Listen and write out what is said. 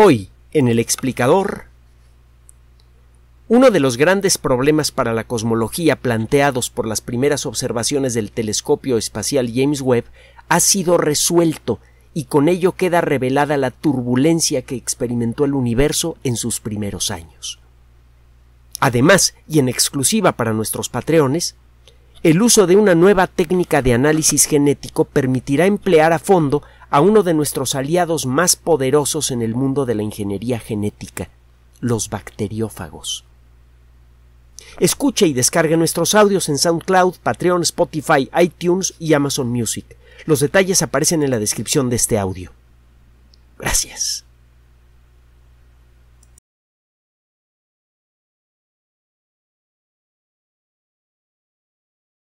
Hoy, en el explicador, uno de los grandes problemas para la cosmología planteados por las primeras observaciones del telescopio espacial James Webb ha sido resuelto y con ello queda revelada la turbulencia que experimentó el universo en sus primeros años. Además, y en exclusiva para nuestros patreones, el uso de una nueva técnica de análisis genético permitirá emplear a fondo a uno de nuestros aliados más poderosos en el mundo de la ingeniería genética, los bacteriófagos. Escuche y descargue nuestros audios en SoundCloud, Patreon, Spotify, iTunes y Amazon Music. Los detalles aparecen en la descripción de este audio. Gracias.